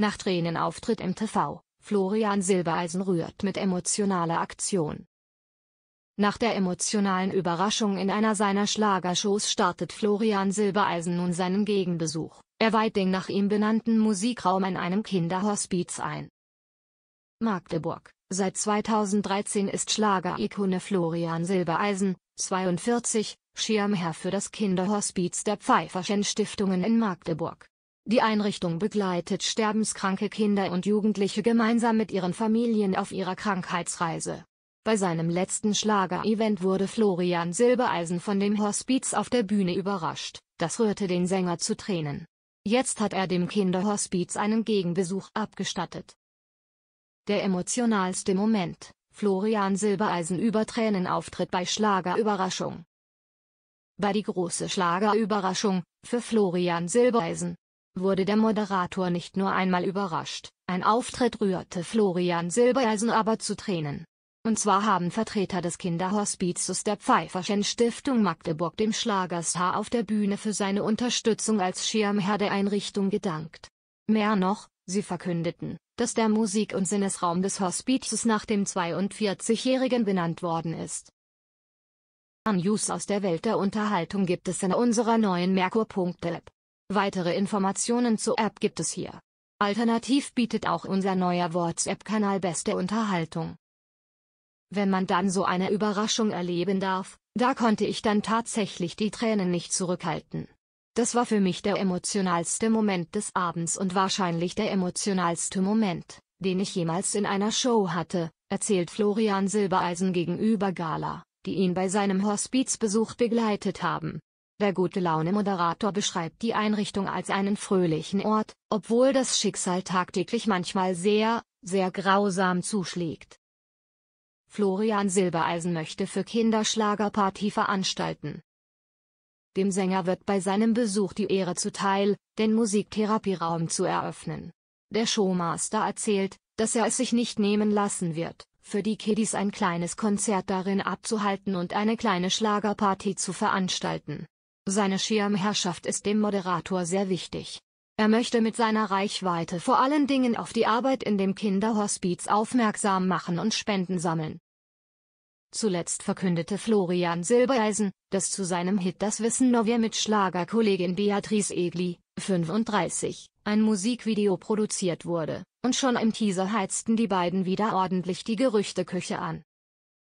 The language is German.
Nach Tränenauftritt im TV, Florian Silbereisen rührt mit emotionaler Aktion. Nach der emotionalen Überraschung in einer seiner Schlagershows startet Florian Silbereisen nun seinen Gegenbesuch. Er weiht den nach ihm benannten Musikraum in einem Kinderhospiz ein. Magdeburg. Seit 2013 ist Schlagerikone Florian Silbereisen, 42, Schirmherr für das Kinderhospiz der Pfeifferschen Stiftungen in Magdeburg. Die Einrichtung begleitet sterbenskranke Kinder und Jugendliche gemeinsam mit ihren Familien auf ihrer Krankheitsreise. Bei seinem letzten Schlagerevent wurde Florian Silbereisen von dem Hospiz auf der Bühne überrascht, das rührte den Sänger zu Tränen. Jetzt hat er dem Kinderhospiz einen Gegenbesuch abgestattet. Der emotionalste Moment, Florian Silbereisen über Tränenauftritt bei Schlagerüberraschung. Bei die große Schlagerüberraschung, für Florian Silbereisen, wurde der Moderator nicht nur einmal überrascht, ein Auftritt rührte Florian Silbereisen aber zu Tränen. Und zwar haben Vertreter des Kinderhospizes der Pfeifferschen Stiftung Magdeburg dem Schlagerstar auf der Bühne für seine Unterstützung als Schirmherr der Einrichtung gedankt. Mehr noch, sie verkündeten, dass der Musik- und Sinnesraum des Hospizes nach dem 42-Jährigen benannt worden ist. News aus der Welt der Unterhaltung gibt es in unserer neuen Merkur.app. Weitere Informationen zur App gibt es hier. Alternativ bietet auch unser neuer WhatsApp-Kanal beste Unterhaltung. Wenn man dann so eine Überraschung erleben darf, da konnte ich dann tatsächlich die Tränen nicht zurückhalten. Das war für mich der emotionalste Moment des Abends und wahrscheinlich der emotionalste Moment, den ich jemals in einer Show hatte, erzählt Florian Silbereisen gegenüber Gala, die ihn bei seinem Hospizbesuch begleitet haben. Der gute Laune-Moderator beschreibt die Einrichtung als einen fröhlichen Ort, obwohl das Schicksal tagtäglich manchmal sehr, sehr grausam zuschlägt. Florian Silbereisen möchte für Kinder Schlagerparty veranstalten. Dem Sänger wird bei seinem Besuch die Ehre zuteil, den Musiktherapieraum zu eröffnen. Der Showmaster erzählt, dass er es sich nicht nehmen lassen wird, für die Kiddies ein kleines Konzert darin abzuhalten und eine kleine Schlagerparty zu veranstalten. Seine Schirmherrschaft ist dem Moderator sehr wichtig. Er möchte mit seiner Reichweite vor allen Dingen auf die Arbeit in dem Kinderhospiz aufmerksam machen und Spenden sammeln. Zuletzt verkündete Florian Silbereisen, dass zu seinem Hit Das Wissen Novia mit Schlagerkollegin Beatrice Egli, 35, ein Musikvideo produziert wurde, und schon im Teaser heizten die beiden wieder ordentlich die Gerüchteküche an.